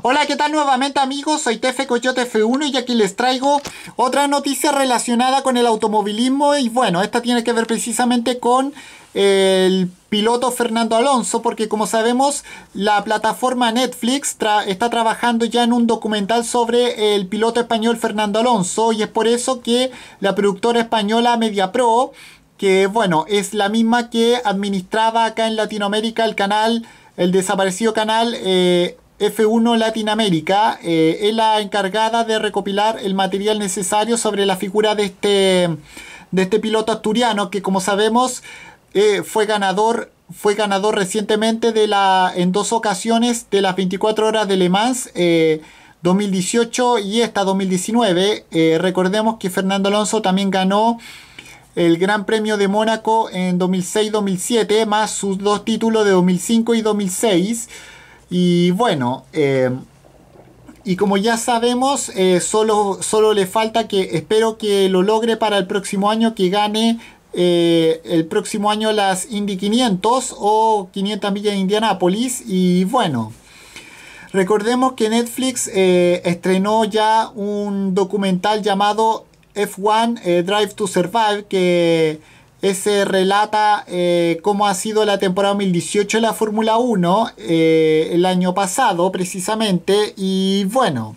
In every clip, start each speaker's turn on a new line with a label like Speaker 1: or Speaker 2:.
Speaker 1: Hola, ¿qué tal nuevamente amigos? Soy Tefe Coyote F1 y aquí les traigo otra noticia relacionada con el automovilismo y bueno, esta tiene que ver precisamente con el piloto Fernando Alonso, porque como sabemos, la plataforma Netflix está trabajando ya en un documental sobre el piloto español Fernando Alonso, y es por eso que la productora española MediaPro, que bueno, es la misma que administraba acá en Latinoamérica el canal, el desaparecido canal eh, F1 Latinoamérica eh, es la encargada de recopilar el material necesario sobre la figura de este, de este piloto asturiano que como sabemos eh, fue ganador fue ganador recientemente de la, en dos ocasiones de las 24 horas de Le Mans 2018 eh, y esta 2019. recordemos que Fernando Alonso también ganó el Gran Premio de Mónaco en 2006-2007, más sus dos títulos de 2005 y 2006. Y bueno, eh, y como ya sabemos, eh, solo, solo le falta que espero que lo logre para el próximo año, que gane eh, el próximo año las Indy 500 o 500 millas de Indianápolis. Y bueno, recordemos que Netflix estrenó ya un documental llamado F1 Drive to Survive que se relata eh, cómo ha sido la temporada 2018 de la Fórmula 1 eh, el año pasado precisamente y bueno.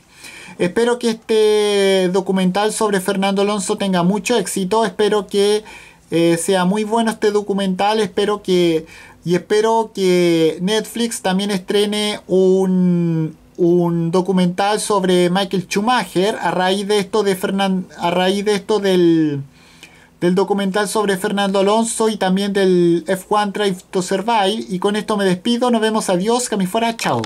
Speaker 1: Espero que este documental sobre Fernando Alonso tenga mucho éxito. Espero que eh, sea muy bueno este documental. Espero que. Y espero que Netflix también estrene un, documental sobre Michael Schumacher a raíz de esto de a raíz de esto del del documental sobre Fernando Alonso y también del F1 Drive to Survive. Y con esto me despido, nos vemos, adiós, que chao.